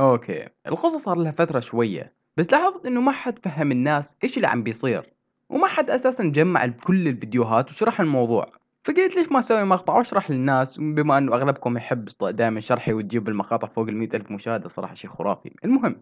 اوكي القصة صار لها فترة شوية بس لاحظت انه ما حد فهم الناس ايش اللي عم بيصير وما حد اساسا جمع كل الفيديوهات وشرح الموضوع فقلت ليش ما اسوي مقطع واشرح للناس بما انه اغلبكم يحب دائما شرحي وتجيب المقاطع فوق ال ألف مشاهدة صراحة شيء خرافي المهم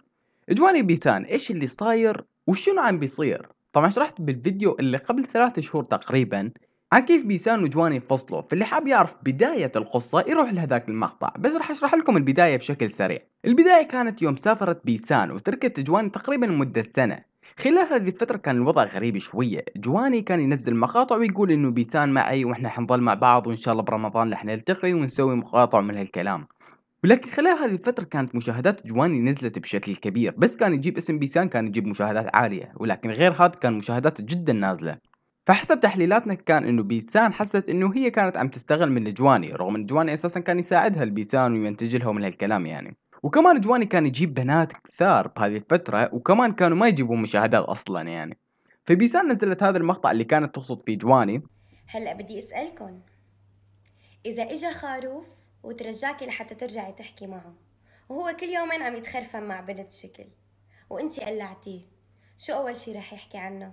اجواني بيسان ايش اللي صاير وشنو عم بيصير طبعا شرحت بالفيديو اللي قبل ثلاثة شهور تقريبا عن كيف بيسان وجواني انفصلوا فاللي حاب يعرف بداية القصة يروح لهذاك المقطع بس رح اشرح لكم البداية بشكل سريع البداية كانت يوم سافرت بيسان وتركت جواني تقريبا مدة سنة خلال هذه الفترة كان الوضع غريب شوية جواني كان ينزل مقاطع ويقول انه بيسان معي واحنا حنظل مع بعض وان شاء الله برمضان رح نلتقي ونسوي مقاطع من هالكلام ولكن خلال هذه الفترة كانت مشاهدات جواني نزلت بشكل كبير بس كان يجيب اسم بيسان كان يجيب مشاهدات عالية ولكن غير هذا كان مشاهدات جدا نازلة فحسب تحليلاتنا كان انه بيسان حست انه هي كانت عم تستغل من الجواني رغم ان جواني اساسا كان يساعدها البيسان وينتج لها من هالكلام يعني وكمان جواني كان يجيب بنات كثار بهذه الفترة وكمان كانوا ما يجيبوا مشاهدات اصلا يعني فبيسان نزلت هذا المقطع اللي كانت تقصد فيه جواني هلا بدي اسألكم اذا اجا خروف وترجاكي لحتى ترجعي تحكي معه وهو كل يومين عم يتخرفن مع بنت شكل وانتي قلعتيه شو اول شي رح يحكي عنه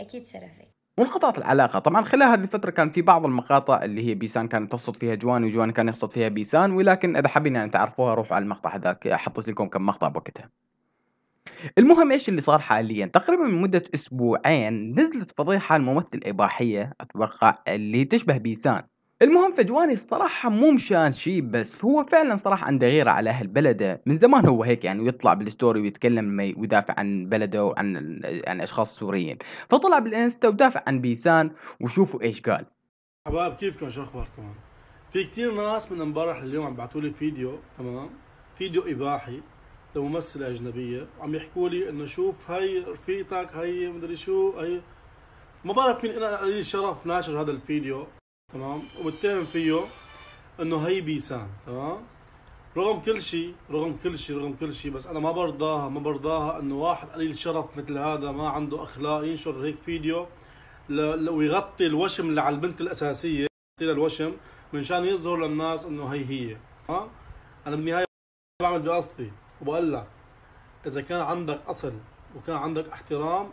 اكيد شرفك وانقطعت العلاقة طبعا خلال هذه الفترة كان في بعض المقاطع اللي هي بيسان كانت تقصد فيها جوان وجوان كان يقصد فيها بيسان ولكن إذا حابين يعني تعرفوها روحوا على المقطع هذاك حطيت لكم كم مقطع بوقتها المهم ايش اللي صار حاليا تقريبا من مدة اسبوعين نزلت فضيحة الممثل الاباحية اتوقع اللي تشبه بيسان المهم فجواني الصراحة مو مشان شي بس هو فعلا صراحة عنده غيرة على أهل بلده من زمان هو هيك يعني ويطلع بالستوري ويتكلم ويدافع عن بلده وعن عن أشخاص سوريين فطلع بالإنستا ودافع عن بيسان وشوفوا إيش قال حباب كيفكم شو أخباركم في كتير ناس من امبارح لليوم عم بعثوا لي فيديو تمام فيديو إباحي لممثلة أجنبية وعم يحكوا لي إنه شوف هي رفيقتك هي مدري شو هي ما بعرف مين أنا لي شرف ناشر هذا الفيديو تمام وبتهم فيه انه هي بيسان تمام رغم كل شيء رغم كل شيء رغم كل شيء بس انا ما برضاها ما برضاها انه واحد قليل شرف مثل هذا ما عنده اخلاق ينشر هيك فيديو ل... ويغطي الوشم اللي على البنت الاساسيه يغطي الوشم من شان يظهر للناس انه هي هي ها انا بالنهايه بعمل بقصدي وبقول لك اذا كان عندك اصل وكان عندك احترام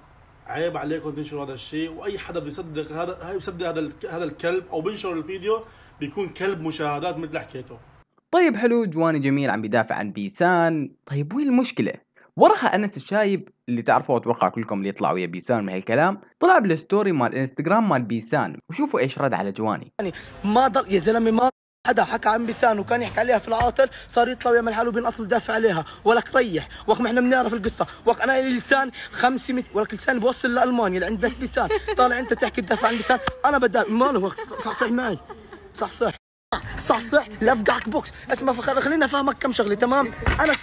عيب عليكم تنشروا هذا الشيء واي حدا بيصدق هذا هاي بيصدق هذا هذا الكلب او بينشر الفيديو بيكون كلب مشاهدات مثل حكيته طيب حلو جواني جميل عم بيدافع عن بيسان طيب وين المشكلة وراها انس الشايب اللي تعرفوه اتوقع كلكم اللي يطلعوا يا بيسان من هالكلام طلع بالستوري مال انستغرام مال بيسان وشوفوا ايش رد على جواني يعني ما ضل يا زلمه ما حدا حكى عن بيسان وكان يحكي عليها في العاطل صار يطلع ويعمل حاله بين اصل ودافع عليها ولك ريح ولك ما احنا بنعرف القصه ولك انا لسان 500 ولك لسان بوصل لالمانيا لعند بيت بيسان طالع انت تحكي تدافع عن بيسان انا بدافع ماله وقت صح صح معي صح صح صح صح لافقعك بوكس اسمع فخر خلينا افهمك كم شغله تمام انا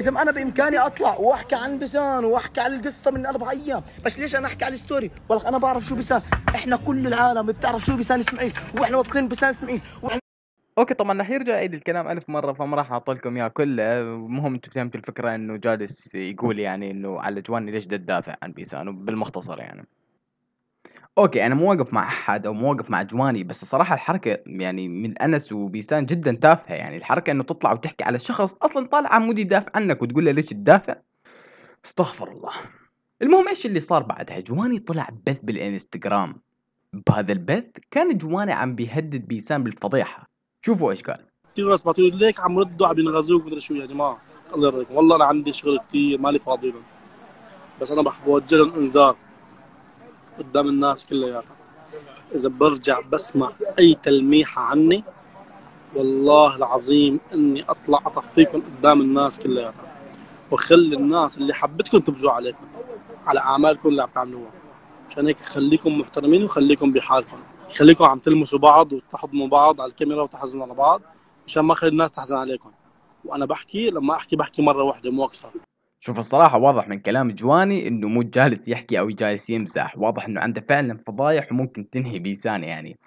اذا انا بامكاني اطلع واحكي عن بيسان واحكي عن القصه من اربع ايام بس ليش انا احكي على الستوري ولك انا بعرف شو بيسان احنا كل العالم بتعرف شو بيسان اسماعيل واحنا واثقين بيسان اسماعيل واحنا اوكي طبعا راح يرجع يعيد الكلام ألف مرة فما راح اعطيكم إياه كله المهم أنتم فهمتوا الفكرة إنه جالس يقول يعني إنه على جواني ليش دا تدافع عن بيسان بالمختصر يعني اوكي انا مو واقف مع احد او مو واقف مع جواني بس الصراحه الحركه يعني من انس وبيسان جدا تافهه يعني الحركه انه تطلع وتحكي على شخص اصلا طالع عمود يدافع عنك وتقول له ليش تدافع استغفر الله المهم ايش اللي صار بعدها جواني طلع بث بالانستغرام بهذا البث كان جواني عم بيهدد بيسان بالفضيحه شوفوا ايش قال كثير ناس بعتوا ليك عم ردوا عم ينغزوك مدري شو يا جماعه الله يرضيكم والله انا عندي شغل كثير مالي فاضي لهم بس انا بوجه لهم انذار قدام الناس كلياتها اذا برجع بسمع اي تلميحه عني والله العظيم اني اطلع اطفيكم قدام الناس كلياتها وخلي الناس اللي حبتكم تبزوا عليكم على اعمالكم اللي عم تعملوها عشان هيك خليكم محترمين وخليكم بحالكم خليكم عم تلمسوا بعض وتحضنوا بعض على الكاميرا وتحزنوا على بعض مشان ما خلي الناس تحزن عليكم وانا بحكي لما احكي بحكي مره واحده مو اكثر شوف الصراحة واضح من كلام جواني انه مو جالس يحكي او جالس يمزح، واضح انه عنده فعلا فضايح وممكن تنهي بيسان يعني.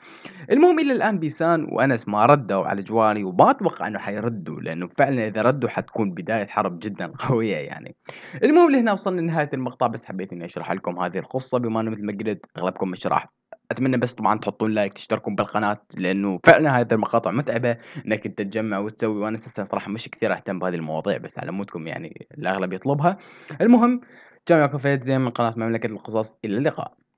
المهم الى الان بيسان وانس ما ردوا على جواني وما اتوقع انه حيردوا لانه فعلا اذا ردوا حتكون بداية حرب جدا قوية يعني. المهم لهنا وصلنا لنهاية المقطع بس حبيت اني اشرح لكم هذه القصة بما انه مثل ما قلت اغلبكم مش راح اتمنى بس طبعا تحطون لايك تشتركون بالقناه لانه فعلا هذه المقاطع متعبه انك انت تجمع وتسوي وانا اساسا صراحه مش كثير اهتم بهذه المواضيع بس على مودكم يعني الاغلب يطلبها المهم جامعكم فهد زين من قناه مملكه القصص الى اللقاء